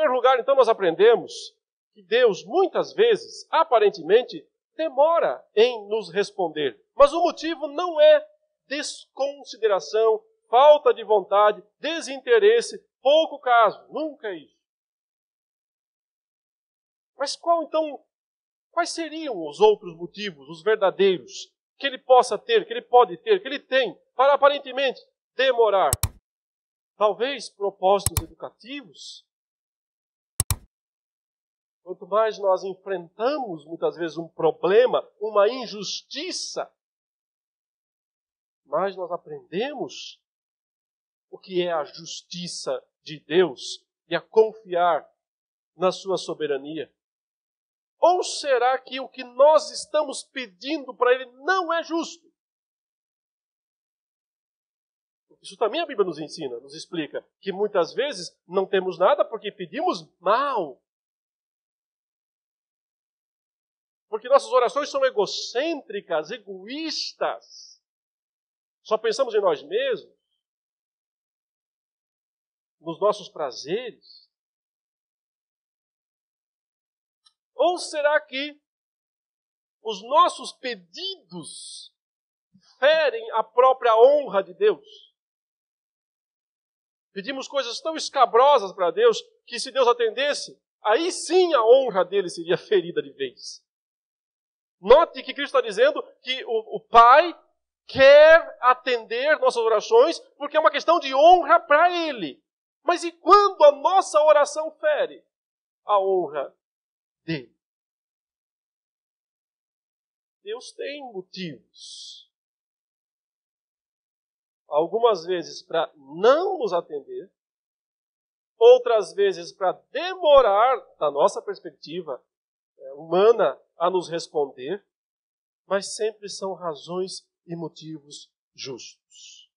primeiro lugar, então, nós aprendemos que Deus, muitas vezes, aparentemente, demora em nos responder. Mas o motivo não é desconsideração, falta de vontade, desinteresse, pouco caso, nunca é isso. Mas qual então, quais seriam os outros motivos, os verdadeiros, que ele possa ter, que ele pode ter, que ele tem, para aparentemente demorar? Talvez propósitos educativos, Quanto mais nós enfrentamos muitas vezes um problema, uma injustiça, mais nós aprendemos o que é a justiça de Deus e a confiar na sua soberania. Ou será que o que nós estamos pedindo para Ele não é justo? Isso também a Bíblia nos ensina, nos explica que muitas vezes não temos nada porque pedimos mal. Porque nossas orações são egocêntricas, egoístas. Só pensamos em nós mesmos, nos nossos prazeres. Ou será que os nossos pedidos ferem a própria honra de Deus? Pedimos coisas tão escabrosas para Deus que, se Deus atendesse, aí sim a honra dele seria ferida de vez. Note que Cristo está dizendo que o, o Pai quer atender nossas orações porque é uma questão de honra para Ele. Mas e quando a nossa oração fere a honra dele? Deus tem motivos. Algumas vezes para não nos atender, outras vezes para demorar, da nossa perspectiva, é, humana a nos responder, mas sempre são razões e motivos justos.